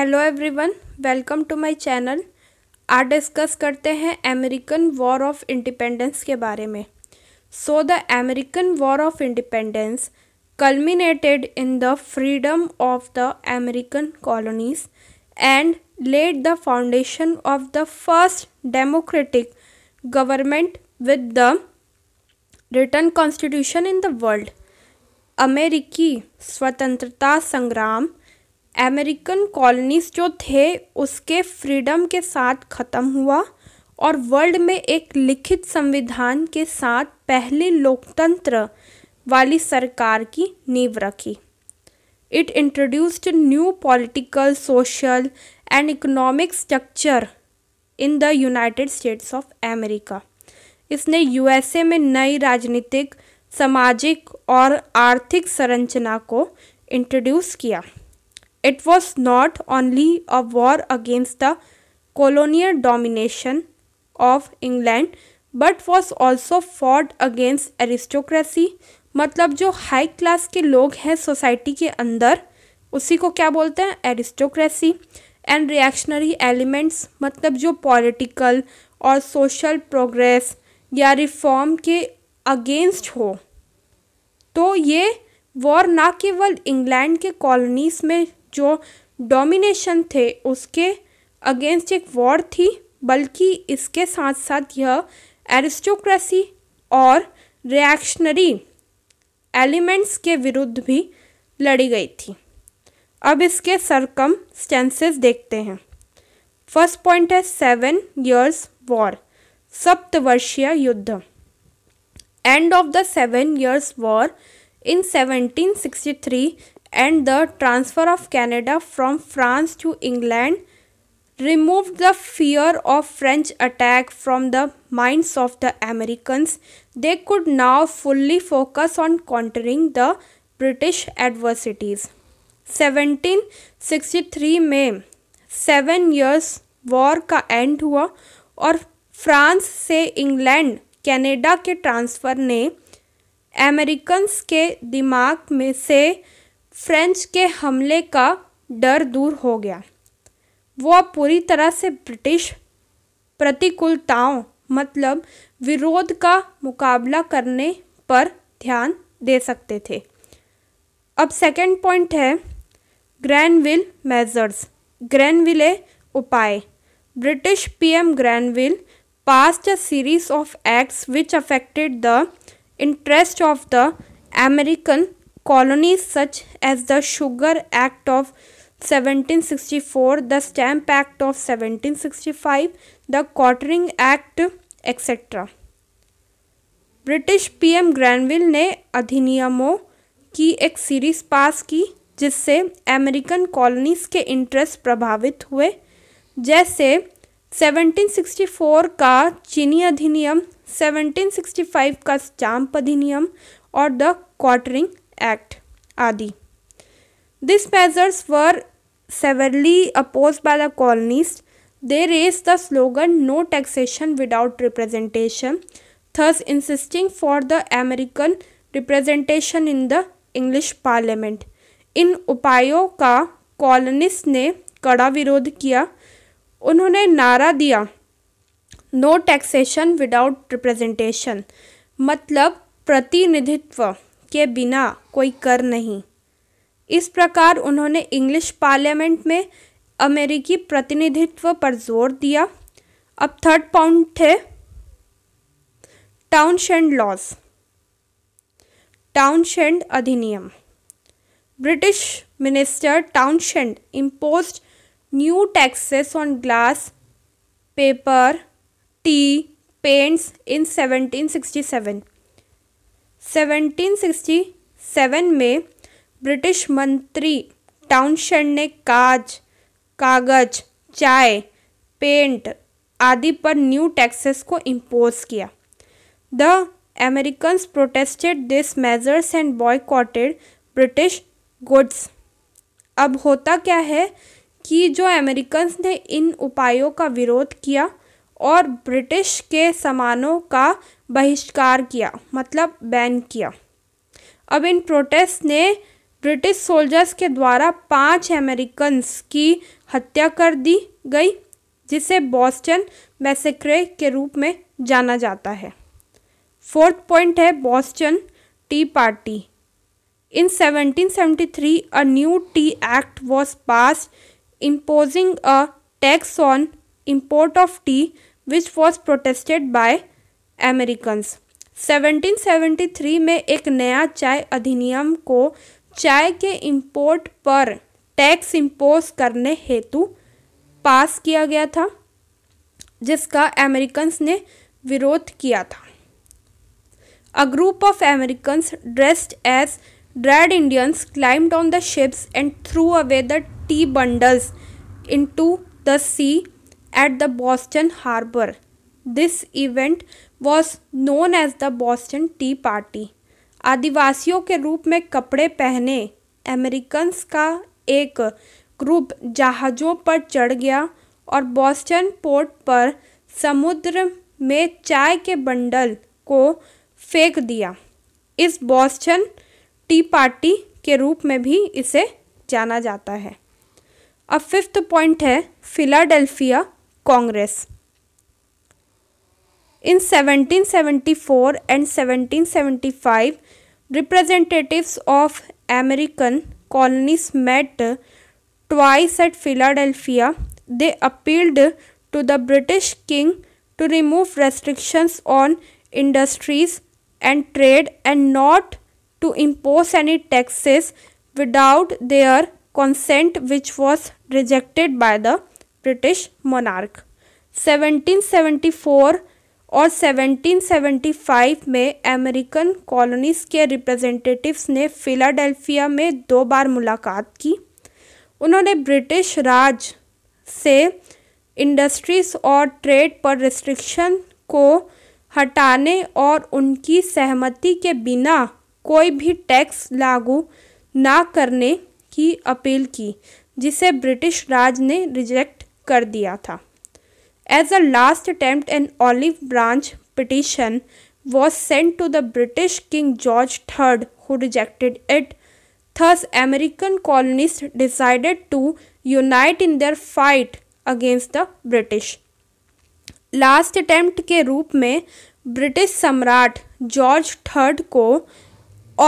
Hello everyone welcome to my channel आज discuss करते हैं अमेरिकन वॉर ऑफ इंडिपेंडेंस के बारे में so the American war of independence culminated in the freedom of the American colonies and led the foundation of the first democratic government with the written constitution in the world अमेरिकी स्वतंत्रता संग्राम American colonies जो थे उसके freedom के साथ ख़त्म हुआ और वर्ल्ड में एक लिखित संविधान के साथ पहले लोकतंत्र वाली सरकार की नींव रखी it introduced new political social and economic structure in the United States of America इसने यूएसए में नई राजनीतिक सामाजिक और आर्थिक संरचना को इंट्रोड्यूस किया It was not only a war against the colonial domination of England but was also fought against aristocracy मतलब जो हाई क्लास के लोग हैं सोसाइटी के अंदर उसी को क्या बोलते हैं एरिस्टोक्रेसी एंड रिएक्शनरी एलिमेंट्स मतलब जो पॉलिटिकल और सोशल प्रोग्रेस या रिफॉर्म के अगेंस्ट हो तो ये वॉर ना केवल इंग्लैंड के कॉलोनीज़ में जो डोमिनेशन थे उसके अगेंस्ट एक वॉर थी बल्कि इसके साथ साथ यह एरिस्टोक्रेसी और रिएक्शनरी एलिमेंट्स के विरुद्ध भी लड़ी गई थी अब इसके सरकम देखते हैं फर्स्ट पॉइंट है सेवन ईयर्स वॉर सप्तवर्षीय युद्ध end of the seven years war in 1763 and the transfer of Canada from France to England removed the fear of French attack from the minds of the Americans. They could now fully focus on countering the British adversities. 1763 में में Seven years War का end हुआ और France से England Canada के transfer ने Americans के दिमाग में से फ्रेंच के हमले का डर दूर हो गया वो अब पूरी तरह से ब्रिटिश प्रतिकूलताओं मतलब विरोध का मुकाबला करने पर ध्यान दे सकते थे अब सेकंड पॉइंट है ग्रैनविल मेजर्स ग्रैनविले उपाय British PM Granville passed a series of acts which affected the interest of the American colonies such as the Sugar Act of 1764, the Stamp Act of 1765, the Quartering Act, etc. British PM Granville ने अधिनियमों की एक series पास की जिससे American colonies के interest प्रभावित हुए जैसे 1764 का चीनी अधिनियम 1765 का स्टाम्प अधिनियम और द क्वार्टरिंग एक्ट आदि this measures were severely oppose by the colonies they raise the slogan no taxation without representation thus insisting for the American representation in the English parliament इन उपायों का कॉलोनिस ने कड़ा विरोध किया उन्होंने नारा दिया नो टैक्सेशन विदाउट रिप्रेजेंटेशन मतलब प्रतिनिधित्व के बिना कोई कर नहीं इस प्रकार उन्होंने इंग्लिश पार्लियामेंट में अमेरिकी प्रतिनिधित्व पर जोर दिया अब थर्ड पॉइंट थे टाउनशेंड लॉज टाउनशेंड अधिनियम British minister Townshend impose new taxes on glass paper tea paints in 1767 1767 में ब्रिटिश मंत्री टाउनशेड ने काज कागज चाय पेंट आदि पर न्यू टैक्सेस को इम्पोज किया the American protested this measures and boycotted British goods अब होता क्या है कि जो अमेरिकन ने इन उपायों का विरोध किया और ब्रिटिश के सामानों का बहिष्कार किया मतलब बैन किया अब इन प्रोटेस्ट ने ब्रिटिश सोल्जर्स के द्वारा पांच अमेरिकन्स की हत्या कर दी गई जिसे बॉस्टन मैसेक्रे के रूप में जाना जाता है फोर्थ पॉइंट है Boston tea party in 1773 a new tea act was pass imposing a tax on import of tea which was protested by Americans 1773 में एक नया चाय अधिनियम को चाय के इंपोर्ट पर टैक्स इम्पोज करने हेतु पास किया गया था जिसका अमेरिकन्स ने विरोध किया था a group of Americans dressed as red Indians climbed on the ships and threw away the tea bundles into the sea at the Boston harbour this event was known as the Boston tea party आदिवासियों के रूप में कपड़े पहने Americans का एक group जहाज़ों पर चढ़ गया और बॉस्टन पोर्ट पर समुद्र में चाय के बंडल को फेंक दिया इस बॉस्टन टी पार्टी के रूप में भी इसे जाना जाता है अब फिफ्थ पॉइंट है Philadelphia Congress In 1774 and 1775, representatives of American colonies met twice at Philadelphia. They appealed to the British king to remove restrictions on industries and trade and not to impose any taxes without their consent which was rejected by the British monarch. 1774 और 1775 में American colonies के representatives ने Philadelphia में दो बार मुलाकात की उन्होंने British राज से इंडस्ट्रीज और ट्रेड पर रिस्ट्रिक्शन को हटाने और उनकी सहमति के बिना कोई भी टैक्स लागू ना करने की अपील की जिसे ब्रिटिश राज ने रिजेक्ट कर दिया था As a last attempt, an olive branch petition was sent to the British King George III, who rejected it. Thus, American colonists decided to unite in their fight against the British. Last attempt के रूप में British सम्राट George third को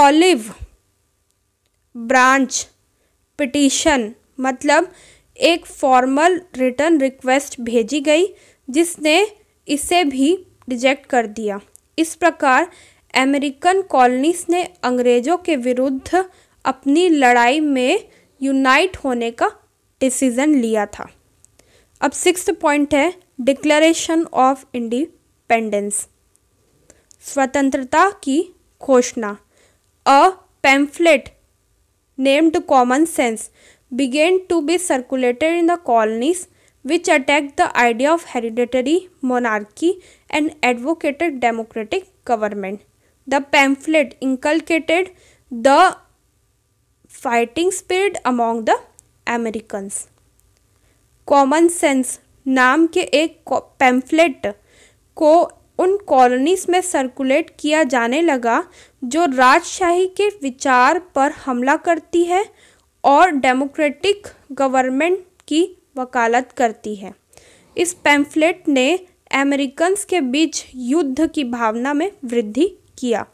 olive branch petition मतलब एक formal return request भेजी गई जिसने इसे भी रिजेक्ट कर दिया इस प्रकार अमेरिकन कॉलोनीस ने अंग्रेज़ों के विरुद्ध अपनी लड़ाई में यूनाइट होने का डिसीज़न लिया था अब सिक्स पॉइंट है डिक्लेरेशन ऑफ इंडिपेंडेंस स्वतंत्रता की घोषणा a pamphlet named common sense began to be circulated in the colonies which attacked the idea of hereditary monarchy and advocated democratic government. The pamphlet inculcated the fighting spirit among the Americans. Common sense नाम के एक pamphlet को उन colonies में circulate किया जाने लगा जो राजशाही के विचार पर हमला करती है और डेमोक्रेटिक गवर्नमेंट की वकालत करती है इस पैम्फलेट ने अमेरिकन के बीच युद्ध की भावना में वृद्धि किया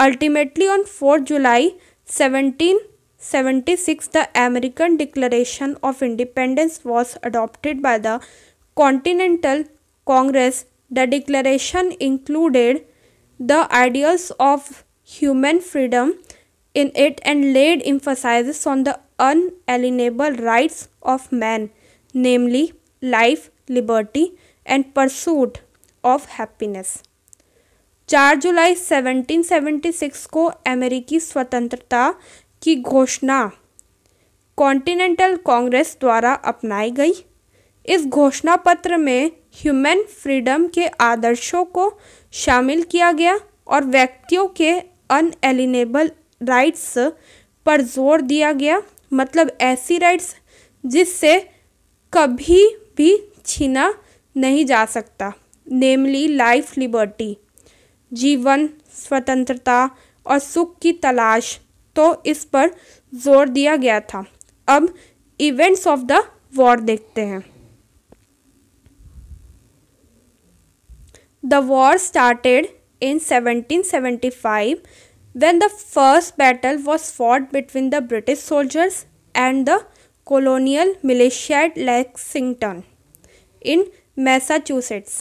ultimately on four July 1776 the American declaration of independence was adopted by the continental congress the declaration included the ideals of human freedom in it and laid emphasis on the unalienable rights of man, namely life, liberty, and pursuit of happiness. 4 जुलाई 1776 को अमेरिकी स्वतंत्रता की घोषणा continental Congress द्वारा अपनाई गई इस घोषणा पत्र में ह्यूमन फ्रीडम के आदर्शों को शामिल किया गया और व्यक्तियों के अनएलिनेबल राइट्स पर जोर दिया गया मतलब ऐसी राइट्स जिससे कभी भी छीना नहीं जा सकता नेमली लाइफ लिबर्टी जीवन स्वतंत्रता और सुख की तलाश तो इस पर जोर दिया गया था अब इवेंट्स ऑफ द वॉर देखते हैं the war started in 1775 when the first battle was fought between the British soldiers and the colonial militia at Lexington in massachusetts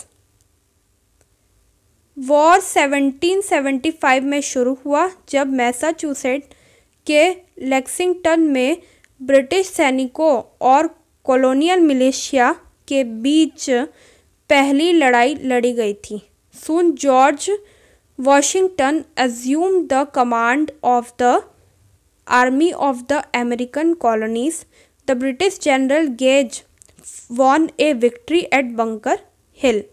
war 1775 में शुरू हुआ जब मैसाचुसेट के लेक्सिंगटन में ब्रिटिश सैनिकों और कॉलोनियल मिलिशिया के बीच पहली लड़ाई लड़ी गई थी soon George Washington assume the command of the army of the American colonies the British general Gage won a victory at Bunker Hill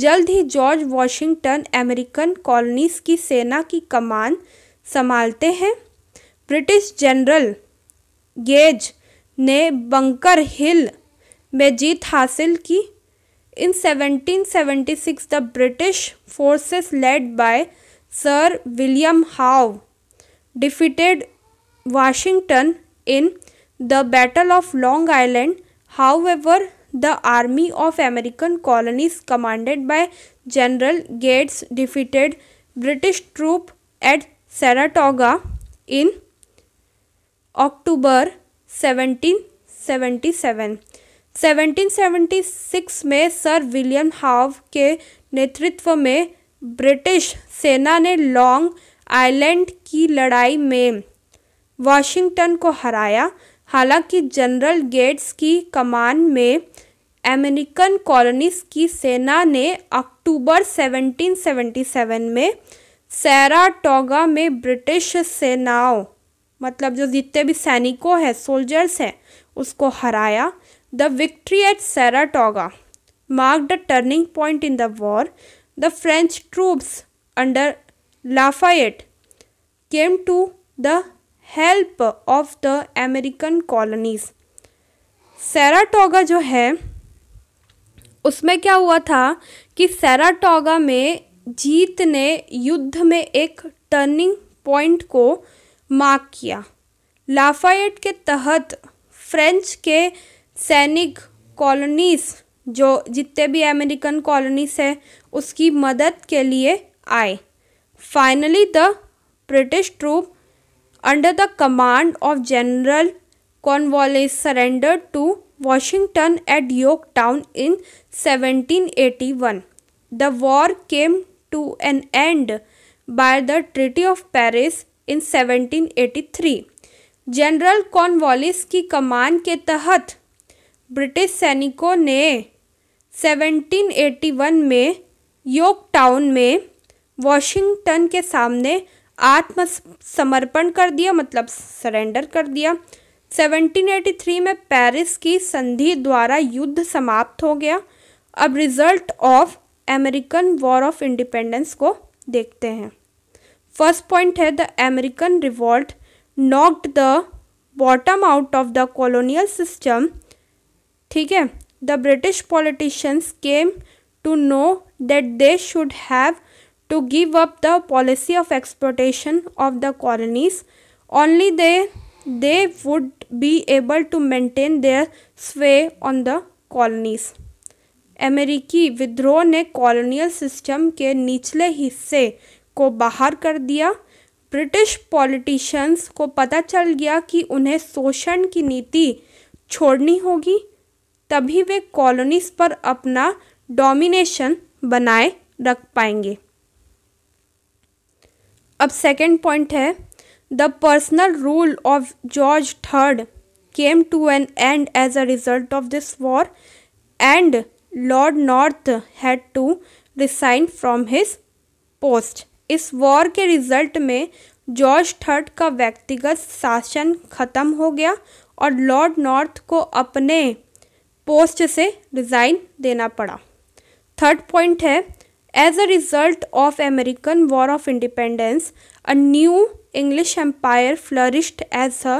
जल्द ही जॉर्ज वॉशिंगटन अमेरिकन कॉलोनीज की सेना की कमान संभालते हैं ब्रिटिश जनरल गेज ने बंकर हिल में जीत हासिल की In 1776, the British forces led by Sir William Howe defeated Washington in the Battle of Long Island. However, the army of American colonies commanded by General Gates defeated British troops at Saratoga in October 1777. 1776 में sir William हाव के नेतृत्व में British सेना ने long island की लड़ाई में Washington को हराया हालांकि जनरल गेट्स की कमान में अमेरिकन कॉलोनीस की सेना ने अक्टूबर 1777 में सैराटोगा में ब्रिटिश सेनाओं मतलब जो जितने भी सैनिकों हैं सोल्जर्स हैं उसको हराया The victory at Saratoga marked a turning point in the war. The French troops under Lafayette came to the help of the American colonies Saratoga जो है उसमें क्या हुआ था कि सैराटोगा में जीत ने युद्ध में एक टर्निंग पॉइंट को मार्क किया लाफायट के तहत फ्रेंच के सैनिक कॉलोनीस जो जितने भी अमेरिकन कॉलोनीस है उसकी मदद के लिए आए finally the British troop under the command of general Cornwallis surrender to Washington at Yorktown in 1781 the war came to an end by the treaty of Paris in seventeen eighty three general Cornwallis की कमान के तहत British सैनिकों ने 1781 में योकटाउन में Washington के सामने आत्मसमर्पण कर दिया मतलब सरेंडर कर दिया 1783 में पेरिस की संधि द्वारा युद्ध समाप्त हो गया अब result of American war of independence को देखते हैं फर्स्ट पॉइंट है the American revolt knocked the bottom out of the colonial system ठीक है the British politicians came to know that they should have to give up the policy of exportation of the colonies only they they would be able to maintain their sway on the colonies अमेरिकी विद्रोह ने colonial system के निचले हिस्से को बाहर कर दिया ब्रिटिश पॉलिटिशियंस को पता चल गया कि उन्हें शोषण की नीति छोड़नी होगी तभी वे कॉलोनीस पर अपना डोमिनेशन बनाए रख पाएंगे अब सेकेंड पॉइंट है the personal rule of George third came to an end as a result of this war and Lord North had to resign from his post इस वॉर के रिजल्ट में जॉर्ज थर्ड का व्यक्तिगत शासन खत्म हो गया और लॉर्ड नॉर्थ को अपने पोस्ट से रिज़ाइन देना पड़ा थर्ड पॉइंट है as a result of American war of independence a new English empire flourished as a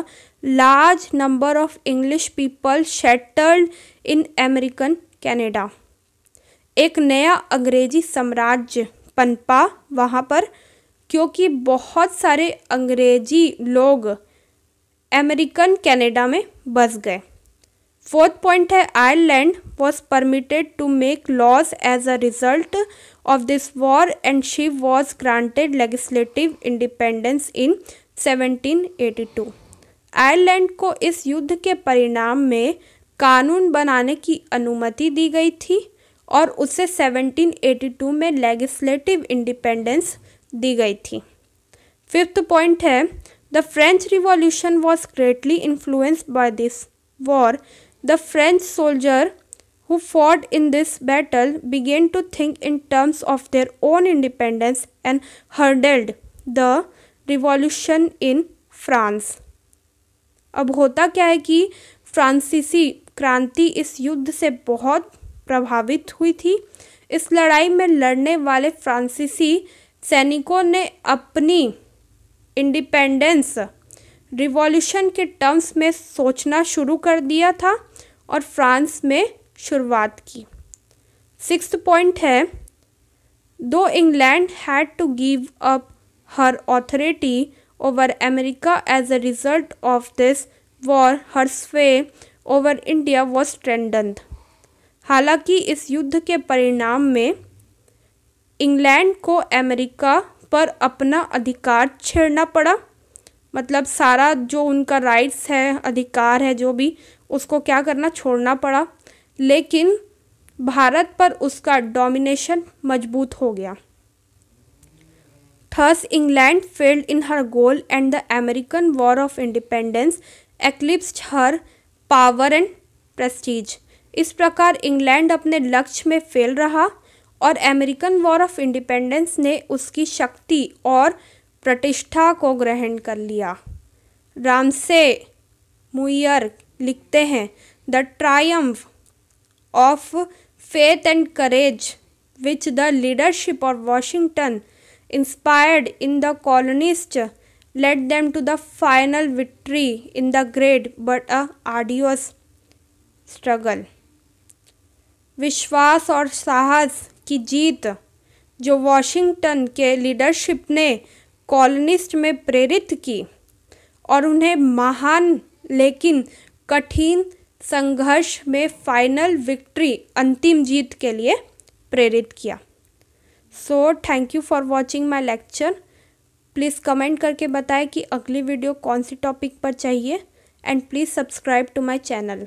large number of English people settled in American Canada एक नया अंग्रेजी साम्राज्य पनपा वहाँ पर क्योंकि बहुत सारे अंग्रेजी लोग अमेरिकन कनाडा में बस गए फोर्थ पॉइंट है Ireland was permitted to make laws as a result of this war and she was granted legislative independence in 1782 Ireland को इस युद्ध के परिणाम में कानून बनाने की अनुमति दी गई थी और उसे 1782 में लेगिस्लेटिव इंडिपेंडेंस दी गई थी फिफ्थ पॉइंट है the French revolution was greatly influenced by this war The French soldier who fought in this battle began to think in terms of their own independence and hurdled the revolution in France. अब होता क्या है कि फ्रांसीसी क्रांति इस युद्ध से बहुत प्रभावित हुई थी इस लड़ाई में लड़ने वाले फ्रांसीसी सैनिकों ने अपनी इंडिपेंडेंस रिवॉल्यूशन के टर्म्स में सोचना शुरू कर दिया था और फ्रांस में शुरुआत की सिक्स पॉइंट है though England had to give up her authority over America as a result of this war her sway over India was ट्रेंडन हालांकि इस युद्ध के परिणाम में इंग्लैंड को अमेरिका पर अपना अधिकार छेड़ना पड़ा मतलब सारा जो उनका राइट्स है अधिकार है जो भी उसको क्या करना छोड़ना पड़ा लेकिन भारत पर उसका डोमिनेशन मजबूत हो गया thus England failed in her goal and the American war of independence eclipse her power and prestige इस प्रकार इंग्लैंड अपने लक्ष्य में फेल रहा और अमेरिकन वॉर ऑफ इंडिपेंडेंस ने उसकी शक्ति और प्रतिष्ठा को ग्रहण कर लिया रामसे मुयर लिखते हैं the triumph of faith and courage which the leadership of Washington inspired in the colonist let them to the final victory in the great but a arduous struggle विश्वास और साहस की जीत जो वॉशिंगटन के leadership ने colonist में प्रेरित की और उन्हें महान लेकिन कठिन संघर्ष में फाइनल विक्ट्री अंतिम जीत के लिए प्रेरित किया so thank you for watching my lecture please comment करके बताएं कि अगली वीडियो कौन सी टॉपिक पर चाहिए and please subscribe to my channel